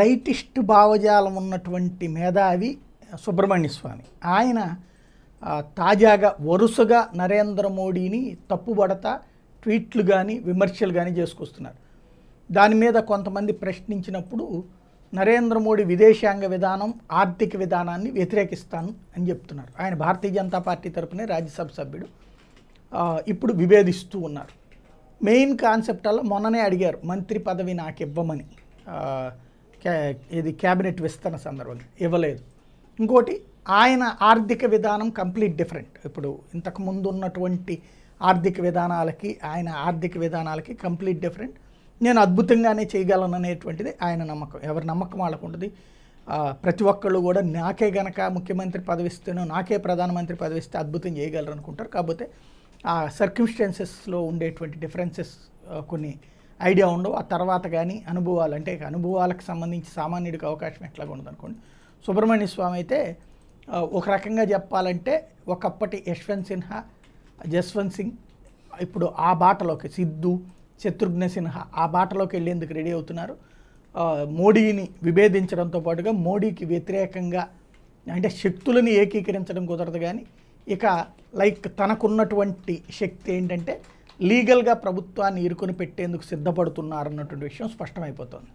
rightist భావజాలం ఉన్నటువంటి మేధావి సుబ్రహ్మణ్య స్వామి ఆయన తాజాగా వరుసగా నరేంద్ర మోడీని తప్పుబడత ట్వీట్లు కానీ విమర్శలు కానీ చేసుకొస్తున్నారు దాని మీద కొంతమంది ప్రశ్నించినప్పుడు నరేంద్ర మోడీ విదేశాంగ విధానం ఆర్థిక విధానాన్ని వ్యతిరేకిస్తాను అని చెప్తున్నారు ఆయన భారతీయ జనతా పార్టీ తరఫునే రాజ్యసభ సభ్యుడు ఇప్పుడు విభేదిస్తూ ఉన్నారు మెయిన్ కాన్సెప్ట్ అలా మొన్ననే అడిగారు మంత్రి పదవి నాకు ఇవ్వమని ఇది క్యాబినెట్ విస్తరణ సందర్భంగా ఇవ్వలేదు ఇంకోటి ఆయన ఆర్థిక విధానం కంప్లీట్ డిఫరెంట్ ఇప్పుడు ఇంతకు ముందు ఉన్నటువంటి ఆర్థిక విధానాలకి ఆయన ఆర్థిక విధానాలకి కంప్లీట్ డిఫరెంట్ నేను అద్భుతంగానే చేయగలను అనేటువంటిది ఆయన నమ్మకం ఎవరి నమ్మకం వాళ్ళకు ఉంటుంది ప్రతి ఒక్కళ్ళు కూడా నాకే గనక ముఖ్యమంత్రి పదవిస్తేనో నాకే ప్రధానమంత్రి పదవిస్తే అద్భుతం చేయగలరు అనుకుంటారు కాకపోతే ఆ సర్కిమ్స్టెన్సెస్లో ఉండేటువంటి డిఫరెన్సెస్ కొన్ని ఐడియా ఉండవు ఆ తర్వాత కానీ అనుభవాలు అంటే అనుభవాలకు సంబంధించి సామాన్యుడికి అవకాశం ఎట్లా ఉండదు అనుకోండి సుబ్రహ్మణ్య స్వామి అయితే ఒక రకంగా చెప్పాలంటే ఒకప్పటి యశ్వంత్ సిన్హా జస్వంత్ సింగ్ ఇప్పుడు ఆ బాటలోకి సిద్ధు శత్రుఘ్న సిన్హా ఆ బాటలోకి వెళ్ళేందుకు రెడీ అవుతున్నారు మోడీని విభేదించడంతో పాటుగా మోడీకి వ్యతిరేకంగా అంటే శక్తులను ఏకీకరించడం కుదరదు కానీ ఇక లైక్ తనకున్నటువంటి శక్తి ఏంటంటే లీగల్గా ప్రభుత్వాన్ని ఇరుకుని పెట్టేందుకు సిద్ధపడుతున్నారన్నటువంటి విషయం స్పష్టమైపోతుంది